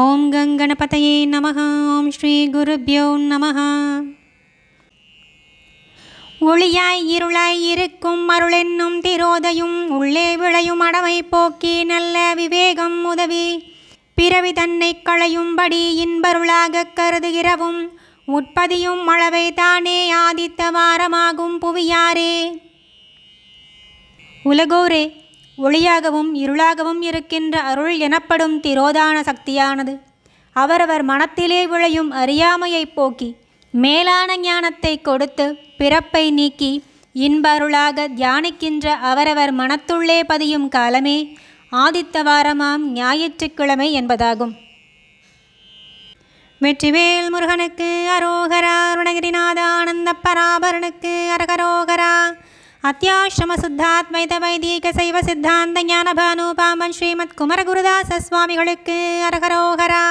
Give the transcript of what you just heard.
ஓம் கங்கணபதையே நம ஓம் ஸ்ரீ குருபியோ நம ஒளியாய் இருளாய் இருக்கும் அருளென்னும் திரோதையும் உள்ளே விளையும் அடவை போக்கி நல்ல விவேகம் உதவி பிறவி தன்னை களையும்படி இன்பருளாக கருதுகிறவும் உட்பதியும் அளவை தானே ஆதித்த வாரமாகும் புவியாரே உலகோரே ஒளியாகவும் இருளாகவும் இருக்கின்ற அருள் எனப்படும் திரோதான சக்தியானது அவரவர் மனத்திலே விளையும் அறியாமையை போக்கி மேலான ஞானத்தை கொடுத்து பிறப்பை நீக்கி இன்பருளாக தியானிக்கின்ற அவரவர் மனத்துள்ளே பதியும் காலமே ஆதித்த வாரமாம் ஞாயிற்றுக்கிழமை என்பதாகும் வெற்றிவேல் முருகனுக்கு அரோகரா ருணகிரிநாத ஆனந்த பராபரனுக்கு அரகரோகரா அத்தியாசிரமசுத்தாத்வைத வைதீக சைவ சித்தாந்த ஞானபானு பாம்பன் ஸ்ரீமத் குமரகுருதாச சுவாமிகளுக்கு அரகரோகரா